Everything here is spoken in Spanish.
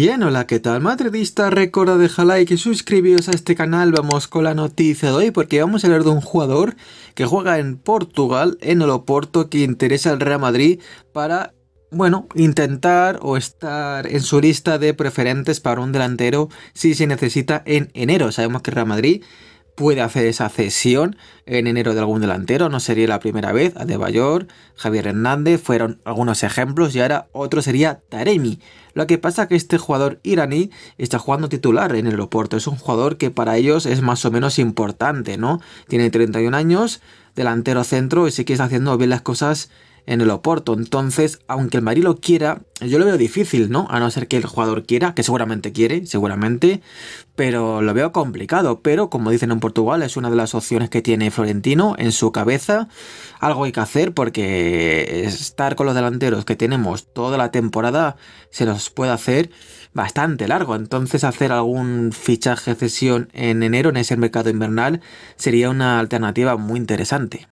Bien, hola, ¿qué tal? Madridista, recuerda dejar like y suscribiros a este canal. Vamos con la noticia de hoy porque vamos a hablar de un jugador que juega en Portugal, en el Oporto, que interesa al Real Madrid para, bueno, intentar o estar en su lista de preferentes para un delantero si se necesita en enero. Sabemos que Real Madrid puede hacer esa cesión en enero de algún delantero, no sería la primera vez, Adebayor, Javier Hernández fueron algunos ejemplos y ahora otro sería Taremi. Lo que pasa es que este jugador iraní está jugando titular en el oporto. es un jugador que para ellos es más o menos importante, ¿no? Tiene 31 años, delantero centro y sí que está haciendo bien las cosas en el Oporto. Entonces, aunque el Madrid lo quiera, yo lo veo difícil, ¿no? A no ser que el jugador quiera, que seguramente quiere, seguramente, pero lo veo complicado. Pero, como dicen en Portugal, es una de las opciones que tiene Florentino en su cabeza. Algo hay que hacer porque estar con los delanteros que tenemos toda la temporada se nos puede hacer bastante largo. Entonces, hacer algún fichaje de cesión en enero en ese mercado invernal sería una alternativa muy interesante.